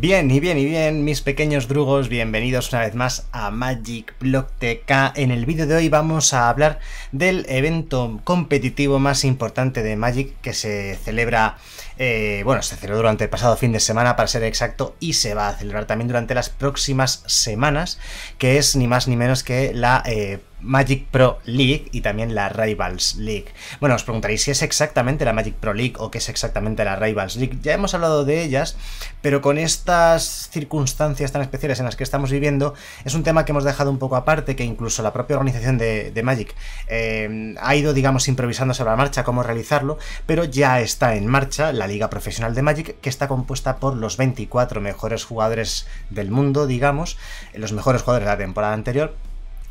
Bien, y bien, y bien, mis pequeños drugos, bienvenidos una vez más a Magic Block TK. En el vídeo de hoy vamos a hablar del evento competitivo más importante de Magic que se celebra eh, bueno, se celebró durante el pasado fin de semana, para ser exacto, y se va a celebrar también durante las próximas semanas, que es ni más ni menos que la eh, Magic Pro League y también la Rivals League. Bueno, os preguntaréis si es exactamente la Magic Pro League o qué es exactamente la Rivals League. Ya hemos hablado de ellas, pero con estas circunstancias tan especiales en las que estamos viviendo, es un tema que hemos dejado un poco aparte, que incluso la propia organización de, de Magic eh, ha ido, digamos, improvisando sobre la marcha cómo realizarlo, pero ya está en marcha la Liga Profesional de Magic, que está compuesta por los 24 mejores jugadores del mundo, digamos, eh, los mejores jugadores de la temporada anterior.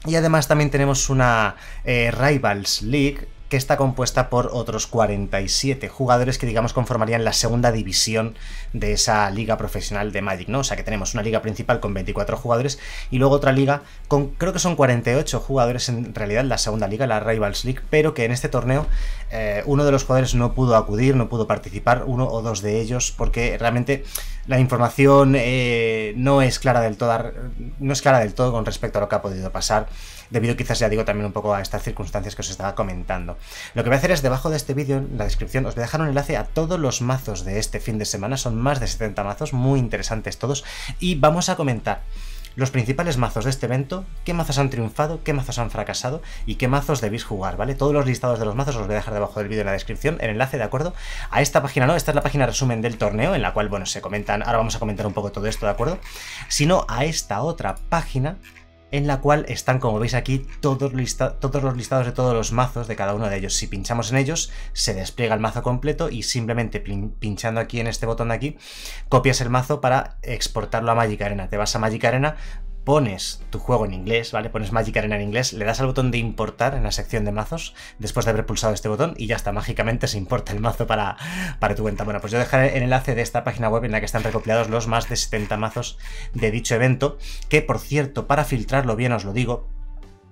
Y además también tenemos una eh, Rivals League, que está compuesta por otros 47 jugadores que digamos conformarían la segunda división de esa liga profesional de Magic, ¿no? O sea que tenemos una liga principal con 24 jugadores y luego otra liga con creo que son 48 jugadores en realidad, la segunda liga, la Rivals League, pero que en este torneo eh, uno de los jugadores no pudo acudir, no pudo participar, uno o dos de ellos, porque realmente la información eh, no es clara del todo, no es clara del todo con respecto a lo que ha podido pasar debido quizás, ya digo, también un poco a estas circunstancias que os estaba comentando. Lo que voy a hacer es, debajo de este vídeo, en la descripción, os voy a dejar un enlace a todos los mazos de este fin de semana, son más de 70 mazos, muy interesantes todos, y vamos a comentar los principales mazos de este evento, qué mazos han triunfado, qué mazos han fracasado y qué mazos debéis jugar, ¿vale? Todos los listados de los mazos os voy a dejar debajo del vídeo en la descripción, el enlace, ¿de acuerdo? A esta página no, esta es la página resumen del torneo, en la cual, bueno, se comentan, ahora vamos a comentar un poco todo esto, ¿de acuerdo? Sino a esta otra página en la cual están, como veis aquí, todos, los listados de todos los mazos de cada uno de ellos. Si pinchamos en ellos, se despliega el mazo completo y simplemente pinchando aquí en este botón de aquí, copias el mazo para exportarlo a Magic Arena. Te vas a Magic Arena, pones tu juego en inglés, ¿vale? Pones Magic Arena en inglés, le das al botón de importar en la sección de mazos, después de haber pulsado este botón, y ya está, mágicamente se importa el mazo para, tu cuenta. Bueno, pues yo dejaré el enlace de esta página web en la que están recopilados los más de 70 mazos de dicho evento, que por cierto, para filtrarlo bien os lo digo,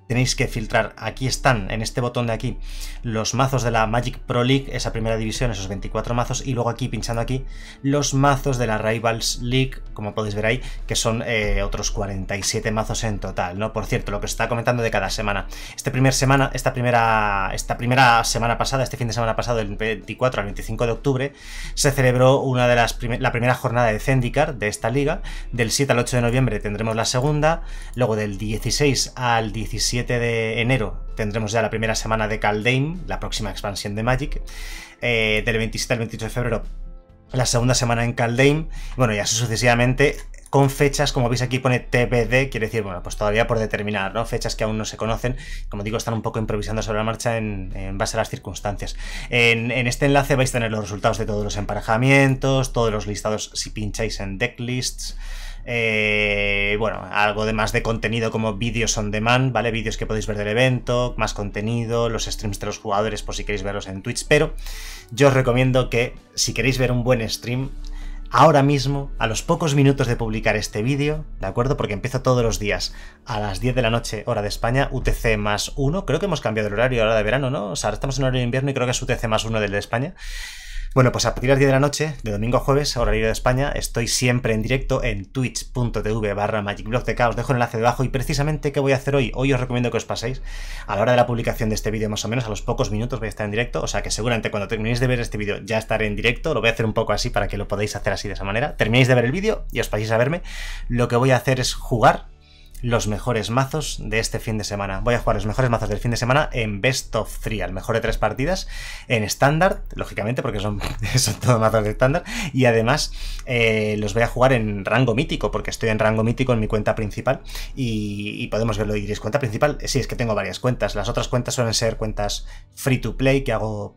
tenéis que filtrar. Aquí están, en este botón de aquí, los mazos de la Magic Pro League, esa primera división, esos 24 mazos, y luego aquí, pinchando aquí, los mazos de la Rivals League, como podéis ver ahí, que son eh, otros 47 mazos en total, ¿no? Por cierto, lo que os estaba comentando de cada semana. Este primer semana, esta primera, esta primera semana pasada, este fin de semana pasado, del 24 al 25 de octubre, se celebró una de las la primera jornada de Zendikar de esta liga. Del 7 al 8 de noviembre tendremos la segunda, luego del 16 al 17 de enero tendremos ya la primera semana de Kaldheim, la próxima expansión de Magic. Eh, del 27 al 28 de febrero, la segunda semana en Kaldheim Bueno, ya sucesivamente, con fechas, como veis aquí pone TBD, quiere decir, bueno, pues todavía por determinar, ¿no? Fechas que aún no se conocen, como digo, están un poco improvisando sobre la marcha en, base a las circunstancias. En, en, este enlace vais a tener los resultados de todos los emparejamientos, todos los listados si pincháis en decklists, eh, bueno, algo de más de contenido como vídeos on demand, ¿vale? Vídeos que podéis ver del evento, más contenido, los streams de los jugadores por si queréis verlos en Twitch, pero yo os recomiendo que si queréis ver un buen stream, ahora mismo, a los pocos minutos de publicar este vídeo, ¿de acuerdo? Porque empieza todos los días a las 10 de la noche, hora de España, UTC más 1, creo que hemos cambiado el horario ahora de verano, ¿no? O sea, ahora estamos en horario de invierno y creo que es UTC más 1 del de España. Bueno, pues a partir de las 10 de la noche, de domingo a jueves, horario de España, estoy siempre en directo en twitch.tv barra magicblogtk. Os dejo el enlace debajo y precisamente qué voy a hacer hoy. Hoy os recomiendo que os paséis a la hora de la publicación de este vídeo, más o menos a los pocos minutos voy a estar en directo. O sea que seguramente cuando terminéis de ver este vídeo ya estaré en directo. Lo voy a hacer un poco así para que lo podáis hacer así de esa manera. Terminéis de ver el vídeo y os paséis a verme. Lo que voy a hacer es jugar los mejores mazos de este fin de semana. Voy a jugar los mejores mazos del fin de semana en Best of Three, al mejor de tres partidas, en estándar, lógicamente, porque son, todos mazos de estándar, y además eh, los voy a jugar en rango mítico, porque estoy en rango mítico en mi cuenta principal, y, y podemos verlo, y diréis, ¿cuenta principal? Eh, sí, es que tengo varias cuentas, las otras cuentas suelen ser cuentas free to play que hago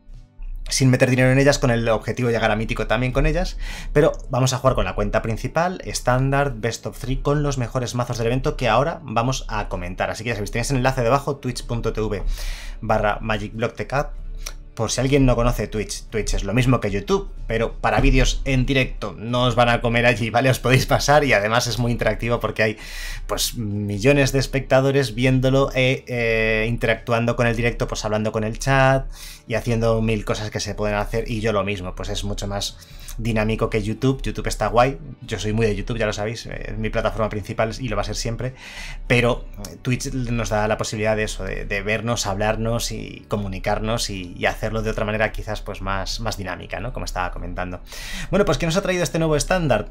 sin meter dinero en ellas con el objetivo de llegar a mítico también con ellas, pero vamos a jugar con la cuenta principal, estándar, best of 3 con los mejores mazos del evento que ahora vamos a comentar, así que ya sabéis, tenéis el enlace debajo twitch.tv barra magicblocktk por si alguien no conoce Twitch, Twitch es lo mismo que YouTube, pero para vídeos en directo no os van a comer allí, ¿vale? Os podéis pasar y además es muy interactivo porque hay pues millones de espectadores viéndolo e interactuando con el directo, pues hablando con el chat y haciendo mil cosas que se pueden hacer y yo lo mismo, pues es mucho más dinámico que YouTube. YouTube está guay. Yo soy muy de YouTube, ya lo sabéis. Eh, es mi plataforma principal y lo va a ser siempre. Pero eh, Twitch nos da la posibilidad de eso, de, vernos, hablarnos y comunicarnos y, hacerlo de otra manera quizás pues más, más dinámica, ¿no? Como estaba comentando. Bueno, pues ¿qué nos ha traído este nuevo estándar?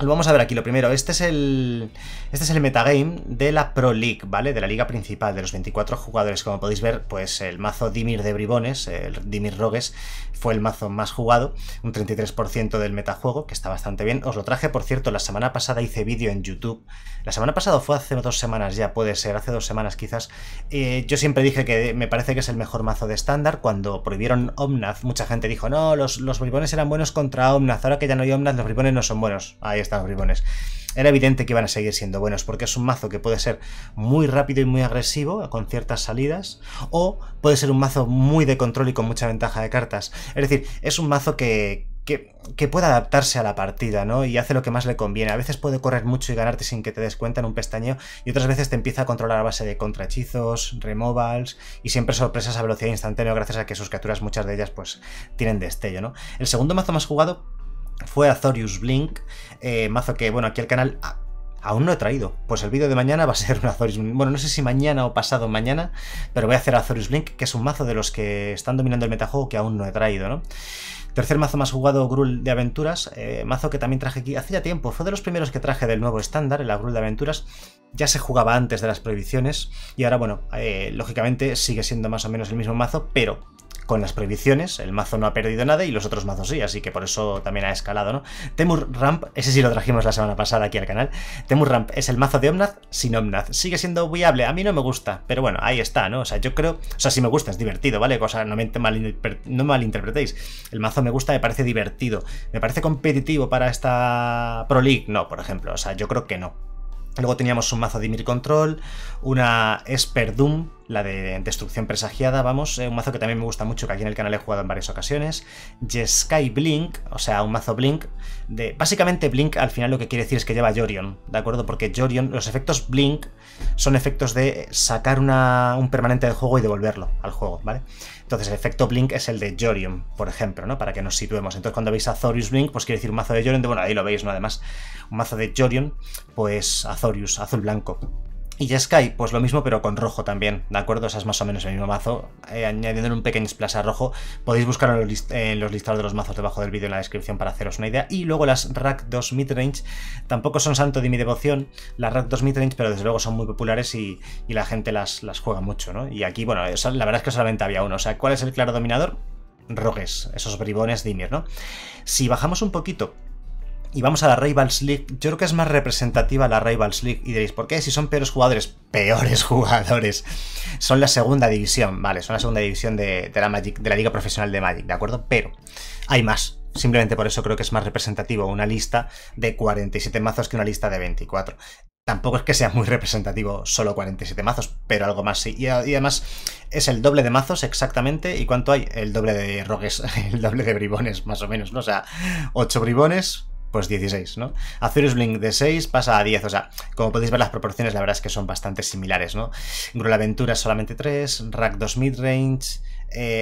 Lo vamos a ver aquí, lo primero, este es el este es el metagame de la Pro League, ¿vale? De la liga principal, de los 24 jugadores, como podéis ver, pues el mazo Dimir de Bribones, el Dimir Rogues, fue el mazo más jugado, un 33% del metajuego, que está bastante bien. Os lo traje, por cierto, la semana pasada hice vídeo en YouTube, la semana pasada fue hace dos semanas ya, puede ser, hace dos semanas quizás. Eh, yo siempre dije que me parece que es el mejor mazo de estándar, cuando prohibieron Omnath, mucha gente dijo, no, los, los Bribones eran buenos contra Omnath, ahora que ya no hay Omnath, los Bribones no son buenos. Ahí está bribones. Era evidente que iban a seguir siendo buenos, porque es un mazo que puede ser muy rápido y muy agresivo, con ciertas salidas, o puede ser un mazo muy de control y con mucha ventaja de cartas. Es decir, es un mazo que, puede adaptarse a la partida, ¿no? Y hace lo que más le conviene. A veces puede correr mucho y ganarte sin que te des cuenta en un pestañeo, y otras veces te empieza a controlar a base de contrahechizos, removals, y siempre sorpresas a velocidad instantánea, gracias a que sus criaturas, muchas de ellas, pues tienen destello, ¿no? El segundo mazo más jugado fue Azorius Blink, eh, mazo que, bueno, aquí al canal aún no he traído. Pues el vídeo de mañana va a ser un Azorius Blink. Bueno, no sé si mañana o pasado mañana, pero voy a hacer Azorius Blink, que es un mazo de los que están dominando el metajuego que aún no he traído, ¿no? Tercer mazo más jugado, Gruul de Aventuras, eh, mazo que también traje aquí hace ya tiempo, fue de los primeros que traje del nuevo estándar, el Gruul de Aventuras, ya se jugaba antes de las prohibiciones y ahora, bueno, eh, lógicamente sigue siendo más o menos el mismo mazo, pero con las prohibiciones, el mazo no ha perdido nada y los otros mazos sí, así que por eso también ha escalado, ¿no? Temur Ramp, ese sí lo trajimos la semana pasada aquí al canal. Temur Ramp es el mazo de Omnath sin Omnath. Sigue siendo viable, a mí no me gusta, pero bueno, ahí está, ¿no? O sea, yo creo, o sea, sí me gusta, es divertido, ¿vale? O sea, no, me malinterpretéis. El mazo me gusta, me parece divertido. ¿Me parece competitivo para esta Pro League? No, por ejemplo, o sea, yo creo que no. Luego teníamos un mazo de Mir Control, una Esper Doom, la de Destrucción Presagiada, vamos, eh, un mazo que también me gusta mucho, que aquí en el canal he jugado en varias ocasiones, Jeskai Blink, o sea, un mazo Blink, de básicamente Blink al final lo que quiere decir es que lleva Jorion, ¿de acuerdo? Porque Jorion, los efectos Blink son efectos de sacar un permanente del juego y devolverlo al juego, ¿vale? Entonces el efecto Blink es el de Jorion, por ejemplo, ¿no? Para que nos situemos. Entonces cuando veis a Blink, pues quiere decir un mazo de Jorion, de, bueno, ahí lo veis, ¿no? Además, un mazo de Jorion, pues Azorius, azul blanco. Y Jeskai, pues lo mismo, pero con rojo también, ¿de acuerdo? O es más o menos el mismo mazo. Eh, añadiendo un pequeño splash a rojo, podéis buscar en los, listados de los mazos debajo del vídeo en la descripción para haceros una idea. Y luego las Rack 2 Midrange, tampoco son santo de mi devoción, las rak 2 Midrange, pero desde luego son muy populares y, la gente las, las, juega mucho, ¿no? Y aquí, bueno, la verdad es que solamente había uno. O sea, ¿cuál es el claro dominador? Rogues, esos bribones de Ymir, ¿no? Si bajamos un poquito y vamos a la Rivals League. Yo creo que es más representativa la Rivals League. Y diréis, ¿por qué? Si son peores jugadores. Peores jugadores. Son la segunda división, ¿vale? Son la segunda división de, la, Magic, de la Liga Profesional de Magic, ¿de acuerdo? Pero hay más. Simplemente por eso creo que es más representativo una lista de 47 mazos que una lista de 24. Tampoco es que sea muy representativo solo 47 mazos, pero algo más sí. Y, además es el doble de mazos exactamente. ¿Y cuánto hay? El doble de rogues, el doble de bribones, más o menos, ¿no? O sea, 8 bribones, pues 16, ¿no? Azurus Blink de 6 pasa a 10, o sea, como podéis ver las proporciones la verdad es que son bastante similares, ¿no? Aventura solamente 3, Rack 2 midrange,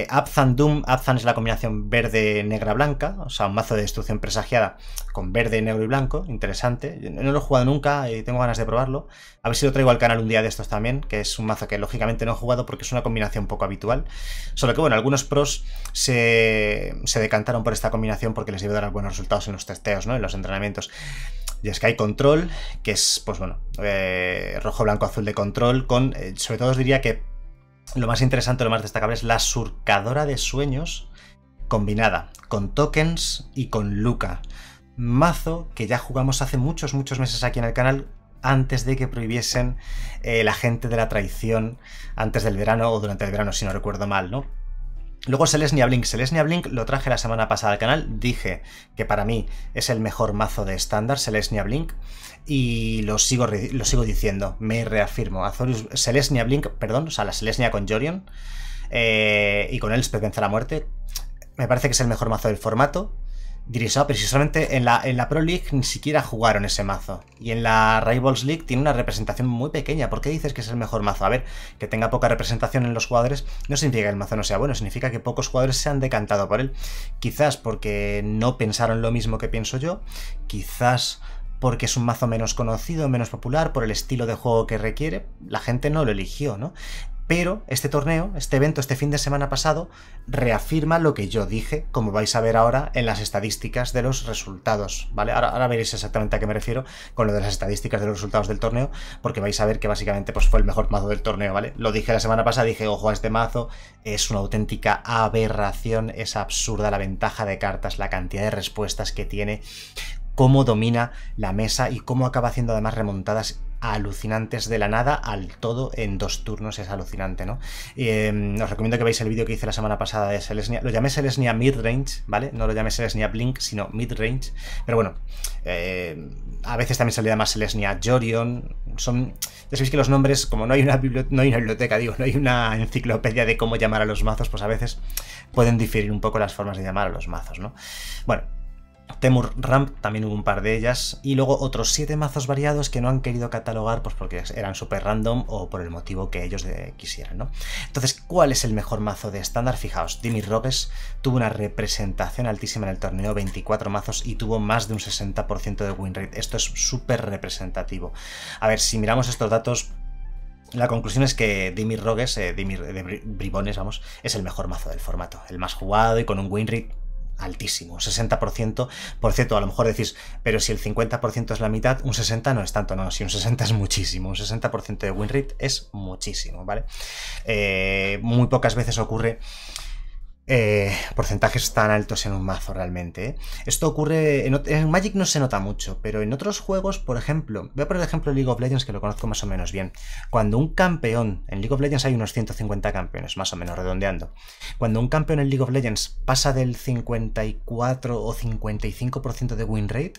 Abzan eh, Doom, Abzan es la combinación verde-negra-blanca, o sea, un mazo de destrucción presagiada con verde, negro y blanco, interesante. no lo he jugado nunca y tengo ganas de probarlo. A ver si lo traigo al canal un día de estos también, que es un mazo que lógicamente no he jugado porque es una combinación poco habitual. Solo que bueno, algunos pros se, decantaron por esta combinación porque les iba a dar buenos resultados en los testeos, ¿no? En los entrenamientos. Y es que hay control, que es, pues bueno, eh, rojo, blanco, azul de control, con, eh, sobre todo os diría que lo más interesante, lo más destacable es la surcadora de sueños combinada con tokens y con Luca. Mazo que ya jugamos hace muchos, muchos meses aquí en el canal antes de que prohibiesen eh, la gente de la traición antes del verano o durante el verano, si no recuerdo mal, ¿no? Luego Selesnia Blink. Selesnia Blink lo traje la semana pasada al canal. Dije que para mí es el mejor mazo de estándar, Celestia Blink. Y lo sigo, lo sigo diciendo, me reafirmo. Azorius, Blink, perdón, o sea, la Selesnia con Jorion. Eh, y con él de la muerte. Me parece que es el mejor mazo del formato. Dirisao ah, precisamente en la, en la Pro League ni siquiera jugaron ese mazo. Y en la Rivals League tiene una representación muy pequeña. ¿Por qué dices que es el mejor mazo? A ver, que tenga poca representación en los jugadores no significa que el mazo no sea bueno, significa que pocos jugadores se han decantado por él. Quizás porque no pensaron lo mismo que pienso yo, quizás porque es un mazo menos conocido, menos popular, por el estilo de juego que requiere, la gente no lo eligió, ¿no? Pero este torneo, este evento, este fin de semana pasado, reafirma lo que yo dije, como vais a ver ahora en las estadísticas de los resultados, ¿vale? Ahora, veréis exactamente a qué me refiero con lo de las estadísticas de los resultados del torneo, porque vais a ver que básicamente pues, fue el mejor mazo del torneo, ¿vale? Lo dije la semana pasada, dije, ojo a este mazo, es una auténtica aberración, es absurda la ventaja de cartas, la cantidad de respuestas que tiene, cómo domina la mesa y cómo acaba haciendo además remontadas alucinantes de la nada al todo en dos turnos, es alucinante, ¿no? Em, os recomiendo que veáis el vídeo que hice la semana pasada de Selesnia, lo llamé Selesnia Midrange, ¿vale? No lo llamé Selesnia Blink, sino Midrange, pero bueno, em, a veces también se le llama Selesnia Jorion, son, ya sabéis que los nombres, como no hay, una no hay una biblioteca, digo, no hay una enciclopedia de cómo llamar a los mazos, pues a veces pueden diferir un poco las formas de llamar a los mazos, ¿no? Bueno, Temur Ramp también hubo un par de ellas, y luego otros siete mazos variados que no han querido catalogar pues porque eran súper random o por el motivo que ellos quisieran, ¿no? Entonces, ¿cuál es el mejor mazo de estándar? Fijaos, Dimir Rogues tuvo una representación altísima en el torneo, 24 mazos, y tuvo más de un 60% de win rate. Esto es súper representativo. A ver, si miramos estos datos, la conclusión es que Dimir Rogues, eh, Dimir de Bribones, vamos, es el mejor mazo del formato, el más jugado y con un win rate altísimo, 60%. Por cierto, a lo mejor decís, pero si el 50% es la mitad, un 60 no es tanto, no, si un 60 es muchísimo, un 60% de win rate es muchísimo, ¿vale? Eh, muy pocas veces ocurre eh, porcentajes tan altos en un mazo realmente. ¿eh? Esto ocurre, en, Magic no se nota mucho, pero en otros juegos, por ejemplo, voy por poner el ejemplo League of Legends que lo conozco más o menos bien. Cuando un campeón, en League of Legends hay unos 150 campeones, más o menos redondeando. Cuando un campeón en League of Legends pasa del 54 o 55% de win rate,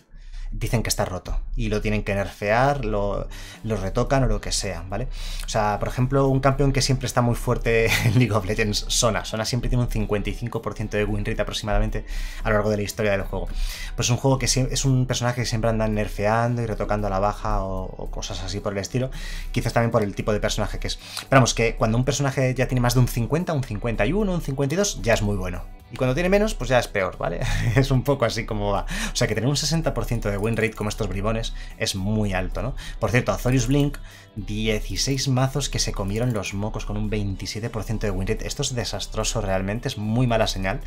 dicen que está roto y lo tienen que nerfear, lo, retocan o lo que sea, ¿vale? O sea, por ejemplo, un campeón que siempre está muy fuerte en League of Legends, Sona. Sona siempre tiene un 55% de win rate aproximadamente a lo largo de la historia del juego. Pues es un juego que es un personaje que siempre andan nerfeando y retocando a la baja o, cosas así por el estilo. Quizás también por el tipo de personaje que es. Pero vamos, que cuando un personaje ya tiene más de un 50, un 51, un 52, ya es muy bueno. Y cuando tiene menos, pues ya es peor, ¿vale? es un poco así como va. O sea, que tener un 60% de win rate como estos bribones es muy alto, ¿no? Por cierto, Azorius Blink, 16 mazos que se comieron los mocos con un 27% de win Esto es desastroso realmente, es muy mala señal.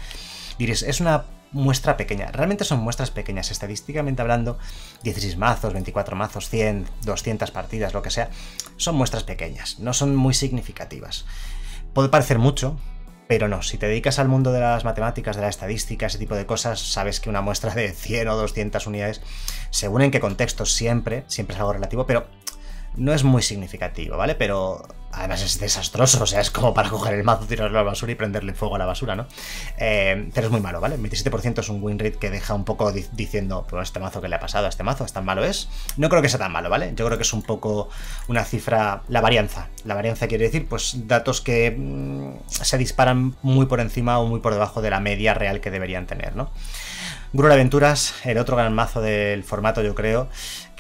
Diréis, es una muestra pequeña. Realmente son muestras pequeñas, estadísticamente hablando, 16 mazos, 24 mazos, 100, 200 partidas, lo que sea, son muestras pequeñas, no son muy significativas. Puede parecer mucho, pero no, si te dedicas al mundo de las matemáticas, de la estadística, ese tipo de cosas, sabes que una muestra de 100 o 200 unidades, según en qué contexto, siempre, siempre es algo relativo, pero no es muy significativo, ¿vale? Pero además es desastroso, o sea, es como para coger el mazo, tirarlo a la basura y prenderle fuego a la basura, ¿no? Eh, pero es muy malo, ¿vale? El 27% es un win rate que deja un poco diciendo, pues, este mazo que le ha pasado a este mazo, ¿es tan malo es? No creo que sea tan malo, ¿vale? Yo creo que es un poco una cifra, la varianza. La varianza quiere decir, pues, datos que mm, se disparan muy por encima o muy por debajo de la media real que deberían tener, ¿no? Gruel Aventuras, el otro gran mazo del formato, yo creo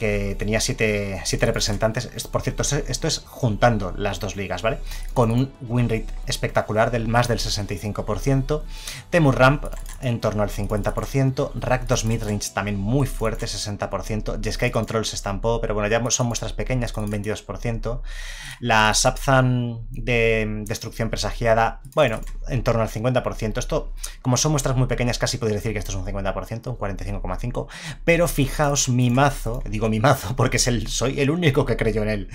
que tenía siete, siete, representantes. Por cierto, esto es juntando las dos ligas, ¿vale? Con un win rate espectacular del más del 65%. Temur Ramp en torno al 50%. Rack 2 Midrange también muy fuerte, 60%. Jeskai Control se estampó, pero bueno, ya son muestras pequeñas con un 22%. La Sapzan de destrucción presagiada, bueno, en torno al 50%. Esto, como son muestras muy pequeñas, casi podría decir que esto es un 50%, un 45,5%. Pero fijaos mi mazo, digo mi mazo, porque es el, soy el único que creyó en él.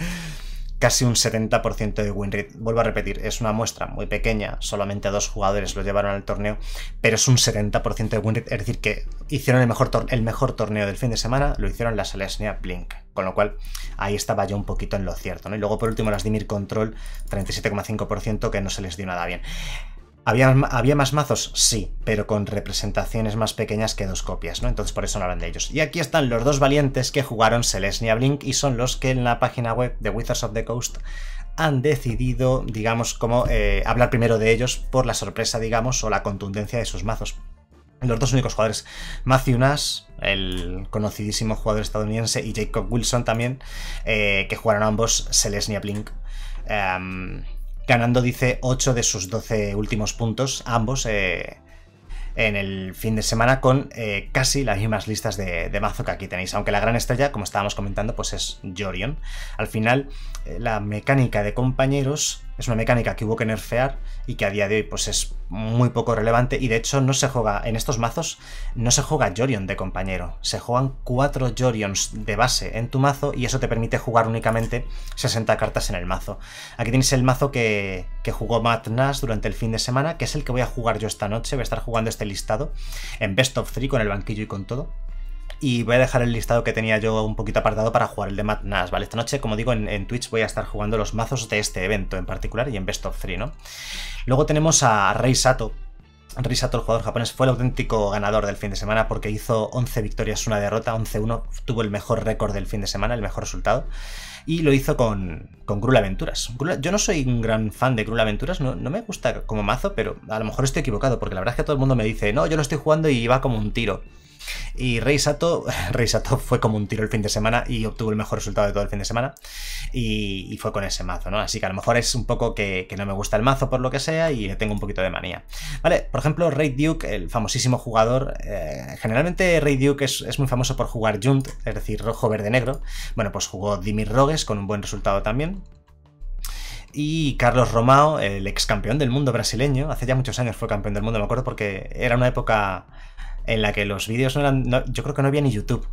Casi un 70% de winrate. Vuelvo a repetir, es una muestra muy pequeña, solamente dos jugadores lo llevaron al torneo, pero es un 70% de winrate, es decir, que hicieron el mejor, el mejor torneo del fin de semana, lo hicieron las Selesnia Blink, con lo cual ahí estaba yo un poquito en lo cierto. Y luego por último las Dimir Control, 37,5%, que no se les dio nada bien. ¿Había, más mazos? Sí, pero con representaciones más pequeñas que dos copias, ¿no? Entonces por eso no hablan de ellos. Y aquí están los dos valientes que jugaron Selesnia Blink y son los que en la página web de Wizards of the Coast han decidido, digamos, como eh, hablar primero de ellos por la sorpresa, digamos, o la contundencia de sus mazos. Los dos únicos jugadores, Matthew Nash, el conocidísimo jugador estadounidense, y Jacob Wilson también, eh, que jugaron ambos Selesnia Blink. Em, ganando, dice, 8 de sus 12 últimos puntos, ambos eh, en el fin de semana, con eh, casi las mismas listas de, de, mazo que aquí tenéis. Aunque la gran estrella, como estábamos comentando, pues es Jorion. Al final, eh, la mecánica de compañeros es una mecánica que hubo que nerfear y que a día de hoy pues es muy poco relevante y de hecho no se juega, en estos mazos no se juega Jorion de compañero, se juegan cuatro Jorions de base en tu mazo y eso te permite jugar únicamente 60 cartas en el mazo. Aquí tienes el mazo que, que jugó Matt Nash durante el fin de semana, que es el que voy a jugar yo esta noche, voy a estar jugando este listado en Best of 3 con el banquillo y con todo. Y voy a dejar el listado que tenía yo un poquito apartado para jugar el de Mad ¿vale? Esta noche, como digo, en, Twitch voy a estar jugando los mazos de este evento en particular y en Best of 3, ¿no? Luego tenemos a Reisato. Sato, el jugador japonés, fue el auténtico ganador del fin de semana porque hizo 11 victorias, una derrota, 11-1, tuvo el mejor récord del fin de semana, el mejor resultado, y lo hizo con, con Grula Aventuras. yo no soy un gran fan de Grula Aventuras, no, no, me gusta como mazo, pero a lo mejor estoy equivocado, porque la verdad es que todo el mundo me dice, no, yo lo estoy jugando y va como un tiro. Y Rey Sato, Rey fue como un tiro el fin de semana y obtuvo el mejor resultado de todo el fin de semana. Y, fue con ese mazo, ¿no? Así que a lo mejor es un poco que, no me gusta el mazo por lo que sea y tengo un poquito de manía. Vale, por ejemplo, Rey Duke, el famosísimo jugador. Eh, generalmente Rey Duke es, es, muy famoso por jugar Junt, es decir, rojo, verde, negro. Bueno, pues jugó Dimir Rogues con un buen resultado también y Carlos Romao, el ex campeón del mundo brasileño, hace ya muchos años fue campeón del mundo, me acuerdo porque era una época en la que los vídeos no eran. yo creo que no había ni YouTube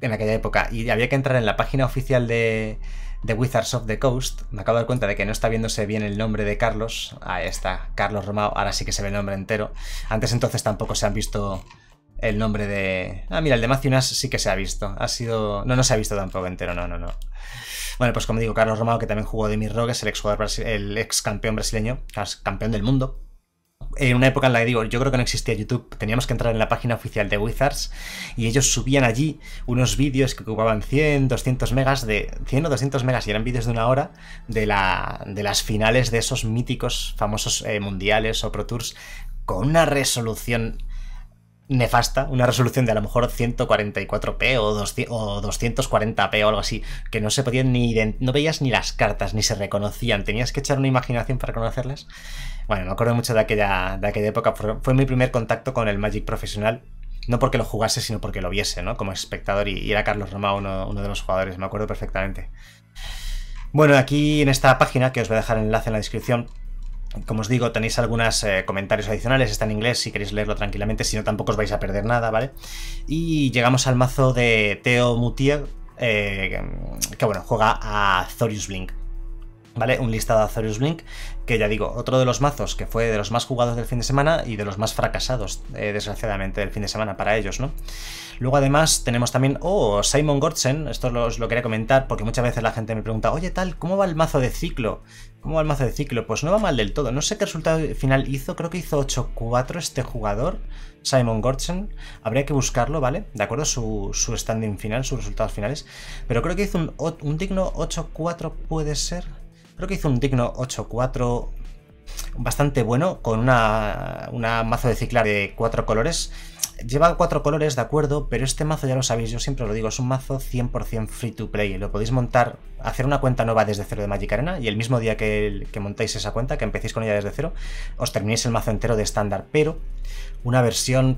en aquella época. Y había que entrar en la página oficial de, de Wizards of the Coast. Me acabo de dar cuenta de que no está viéndose bien el nombre de Carlos. Ahí está, Carlos Romao. Ahora sí que se ve el nombre entero. Antes entonces tampoco se han visto el nombre de. Ah, mira, el de Maciunas sí que se ha visto. Ha sido. No, no se ha visto tampoco entero, no, no, no. Bueno, pues como digo, Carlos Romao, que también jugó de mis Rogues, el ex, el ex campeón brasileño, campeón del mundo en una época en la que digo, yo creo que no existía YouTube, teníamos que entrar en la página oficial de Wizards y ellos subían allí unos vídeos que ocupaban 100, 200 megas, de 100 o 200 megas y eran vídeos de una hora de, la, de las finales de esos míticos famosos eh, mundiales o Pro Tours con una resolución nefasta, una resolución de a lo mejor 144p o, 240p o algo así, que no se podían ni no veías ni las cartas, ni se reconocían, tenías que echar una imaginación para conocerlas. Bueno, me acuerdo mucho de aquella, de aquella época. Fue mi primer contacto con el Magic profesional. No porque lo jugase, sino porque lo viese, ¿no? Como espectador. Y, era Carlos Roma uno, de los jugadores, me acuerdo perfectamente. Bueno, aquí en esta página, que os voy a dejar el enlace en la descripción, como os digo, tenéis algunos eh, comentarios adicionales, está en inglés si queréis leerlo tranquilamente, si no tampoco os vais a perder nada, ¿vale? Y llegamos al mazo de Teo Mutier, eh, que bueno, juega a Thorius Blink. ¿vale? Un listado de Azorius Blink, que ya digo, otro de los mazos que fue de los más jugados del fin de semana y de los más fracasados, eh, desgraciadamente, del fin de semana para ellos, ¿no? Luego además tenemos también, oh, Simon Gortzen, esto lo, lo quería comentar porque muchas veces la gente me pregunta, oye tal, ¿cómo va el mazo de ciclo? ¿Cómo va el mazo de ciclo? Pues no va mal del todo, no sé qué resultado final hizo, creo que hizo 8-4 este jugador, Simon Gortzen habría que buscarlo, ¿vale? De acuerdo, su, su standing final, sus resultados finales, pero creo que hizo un, un digno 8-4 puede ser, Creo que hizo un digno 8-4 bastante bueno, con una, mazo de ciclar de cuatro colores. Lleva cuatro colores, de acuerdo, pero este mazo ya lo sabéis, yo siempre lo digo, es un mazo 100% free to play. Lo podéis montar, hacer una cuenta nueva desde cero de Magic Arena y el mismo día que, que montáis esa cuenta, que empecéis con ella desde cero, os terminéis el mazo entero de estándar, pero una versión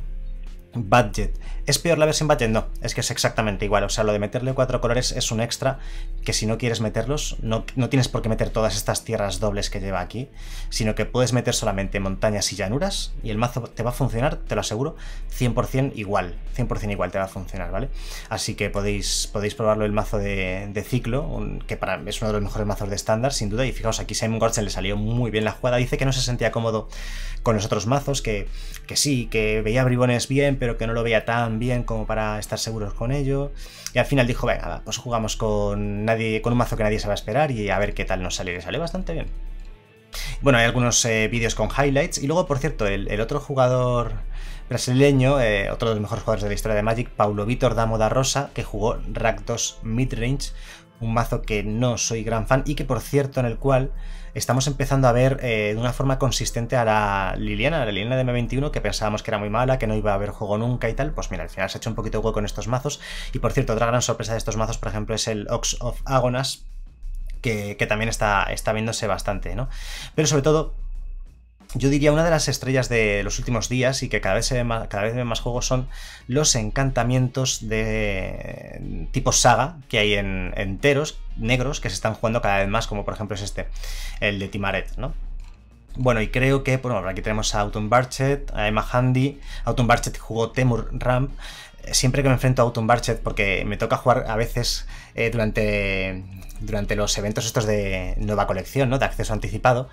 budget ¿Es peor la versión Battle? No, es que es exactamente igual. O sea, lo de meterle cuatro colores es un extra que si no quieres meterlos, no, tienes por qué meter todas estas tierras dobles que lleva aquí, sino que puedes meter solamente montañas y llanuras y el mazo te va a funcionar, te lo aseguro, 100% igual. 100% igual te va a funcionar, ¿vale? Así que podéis, podéis probarlo el mazo de, ciclo, que para es uno de los mejores mazos de estándar, sin duda. Y fijaos, aquí Simon Gordon le salió muy bien la jugada. Dice que no se sentía cómodo con los otros mazos, que, que sí, que veía bribones bien, pero que no lo veía tan bien como para estar seguros con ello. Y al final dijo, venga, pues jugamos con nadie, con un mazo que nadie se va a esperar y a ver qué tal nos sale. Le sale bastante bien. Bueno, hay algunos eh, vídeos con highlights. Y luego, por cierto, el, otro jugador brasileño, eh, otro de los mejores jugadores de la historia de Magic, Paulo Vitor Damo da Rosa, que jugó Rack 2 Midrange, un mazo que no soy gran fan y que por cierto en el cual estamos empezando a ver eh, de una forma consistente a la Liliana, a la Liliana de M21 que pensábamos que era muy mala, que no iba a haber juego nunca y tal, pues mira, al final se ha hecho un poquito de hueco con estos mazos y por cierto otra gran sorpresa de estos mazos por ejemplo es el Ox of Agonas que, también está, está viéndose bastante, ¿no? Pero sobre todo yo diría una de las estrellas de los últimos días y que cada vez se ve más, cada vez más juegos son los encantamientos de tipo saga que hay en enteros, negros, que se están jugando cada vez más, como por ejemplo es este, el de Timaret, ¿no? Bueno, y creo que, bueno, aquí tenemos a Autumn Barchet, a Emma Handy. Autumn Barchet jugó Temur Ramp. Eh, siempre que me enfrento a Autumn Barchet, porque me toca jugar a veces eh, durante, durante los eventos estos de nueva colección, ¿no? De acceso anticipado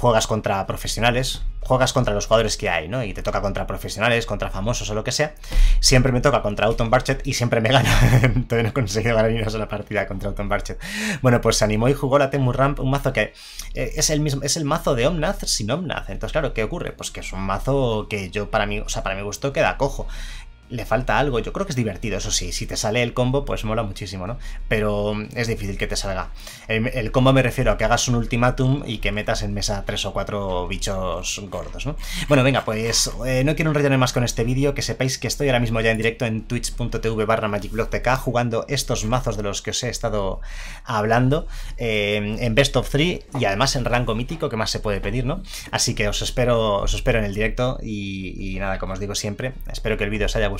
juegas contra profesionales, juegas contra los jugadores que hay, ¿no? Y te toca contra profesionales, contra famosos o lo que sea. Siempre me toca contra Auton Barchet y siempre me gana. Todavía no he ganar ni una sola partida contra Auton Barchet. Bueno, pues se animó y jugó la Temu Ramp, un mazo que eh, es el mismo, es el mazo de Omnath sin Omnath. Entonces, claro, ¿qué ocurre? Pues que es un mazo que yo para mí, o sea, para mi gusto queda cojo le falta algo. Yo creo que es divertido, eso sí. Si te sale el combo, pues mola muchísimo, ¿no? Pero mm, es difícil que te salga. El, combo me refiero a que hagas un ultimátum y que metas en mesa tres o cuatro bichos gordos, ¿no? Bueno, venga, pues eh, no quiero enrollarme más con este vídeo. Que sepáis que estoy ahora mismo ya en directo en twitch.tv barra magicblock.tk jugando estos mazos de los que os he estado hablando eh, en Best of 3 y además en rango mítico, que más se puede pedir, ¿no? Así que os espero, os espero en el directo y, y nada, como os digo siempre, espero que el vídeo os haya gustado